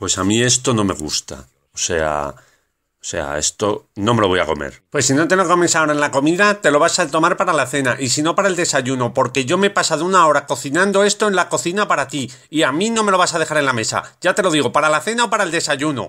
pues a mí esto no me gusta. O sea, o sea, esto no me lo voy a comer. Pues si no te lo comes ahora en la comida, te lo vas a tomar para la cena y si no para el desayuno, porque yo me he pasado una hora cocinando esto en la cocina para ti y a mí no me lo vas a dejar en la mesa. Ya te lo digo, para la cena o para el desayuno.